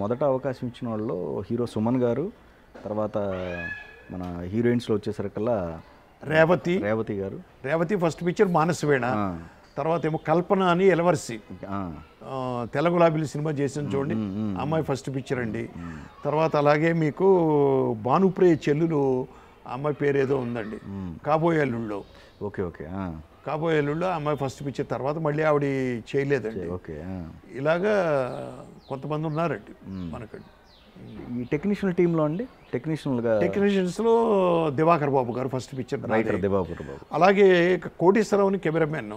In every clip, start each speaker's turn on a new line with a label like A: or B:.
A: మొదట అవకాశం ఇచ్చిన వాళ్ళు హీరో సుమన్ గారు తర్వాత మన హీరోయిన్స్లో వచ్చేసరికల్లా రేవతి రేవతి గారు రేవతి ఫస్ట్ పిక్చర్ మానసవేణ తర్వాత ఏమో కల్పన అని ఎలవర్సి తెలగులాబిలి సినిమా చేసిన చూడండి అమ్మాయి ఫస్ట్ పిక్చర్ అండి తర్వాత అలాగే మీకు భానుప్రియ చెల్లులు అమ్మాయి పేరు ఏదో ఉందండి అల్లుళ్ళు ఓకే ఓకే కాబోయే అల్లుళ్ళు అమ్మాయి ఫస్ట్ పిచ్చిన తర్వాత మళ్ళీ ఆవిడ చేయలేదండి ఓకే ఇలాగా కొంతమంది ఉన్నారండి మనకండి ఈ టెక్నీషియన్ టీంలో అండి టెక్నీషియన్లుగా టెక్నీషియన్స్లో Divakar Babu garu first picture writer Divakar Babu అలాగే కోటీశ్వరరావుని కెమెరామెన్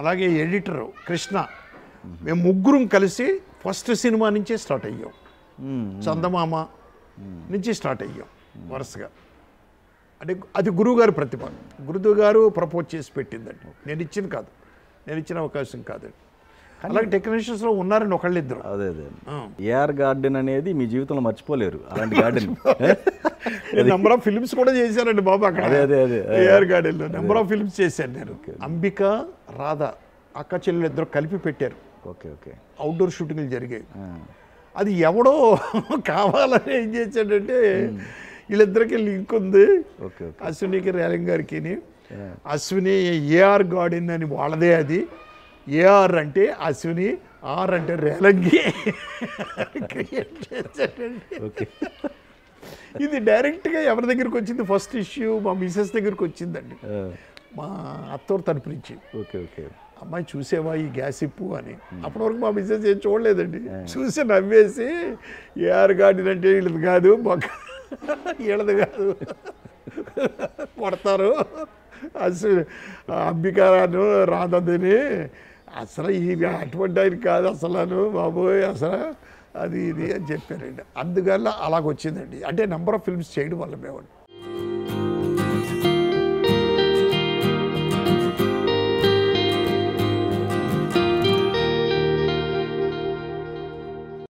A: అలాగే ఎడిటర్ కృష్ణ మేము ముగ్గురం కలిసి ఫస్ట్ సినిమా నుంచే స్టార్ట్ అయ్యాం చందమామ నుంచి స్టార్ట్ అయ్యాం వరుసగా అంటే అది గురువుగారి ప్రతిభ గురుదుగారు గారు ప్రపోజ్ చేసి పెట్టిందండి నేను ఇచ్చింది కాదు నేను ఇచ్చిన అవకాశం కాదండి అలాగే టెక్నీషియన్స్లో ఉన్నారని ఇద్దరు అదే అదే ఏఆర్ గార్డెన్ అనేది మీ జీవితంలో మర్చిపోలేరు అలాంటి గార్డెన్ నెంబర్ ఆఫ్ ఫిల్మ్స్ కూడా చేశానండి బాబు అక్కడ అదే అదే అదే AR garden number of films చేశాను నేను అంబిక రాధ అక్క చెల్లెలు ఇద్దరు కలిపి పెట్టారు ఓకే ఓకే అవుట్డోర్ షూటింగ్లు జరిగాయి అది ఎవడో కావాలని ఏం చేశాడంటే వీళ్ళిద్దరికీ లింక్ ఉంది అశ్వినికి రేలింగ్ గారికి అశ్విని ఏఆర్ గార్డెన్ అని వాళ్ళదే అది ఏఆర్ అంటే అశ్విని ఆర్ అంటే రేలంగి ఇది డైరెక్ట్గా ఎవరి దగ్గరికి వచ్చింది ఫస్ట్ ఇష్యూ మా మిసెస్ దగ్గరికి వచ్చిందండి మా అత్తోరు తరపు నుంచి ఓకే ఓకే అమ్మాయి చూసేవా ఈ గ్యాస్ ఇప్పు అని అప్పటి వరకు మా మిసెస్ ఏం చూడలేదండి చూసి నవ్వేసి ఏఆర్ గార్డెన్ అంటే వీళ్ళది కాదు మాకు వీళ్ళది కాదు కొడతారు అసలు అంబికారాను రాధదని అసలు ఈ అటువంటి ఆయన కాదు అసలు బాబోయ్ అసలు అది ఇది అని చెప్పారండి అందువల్ల అలాగొచ్చిందండి అంటే నెంబర్ ఆఫ్ ఫిల్మ్స్ చేయడం వల్ల మేము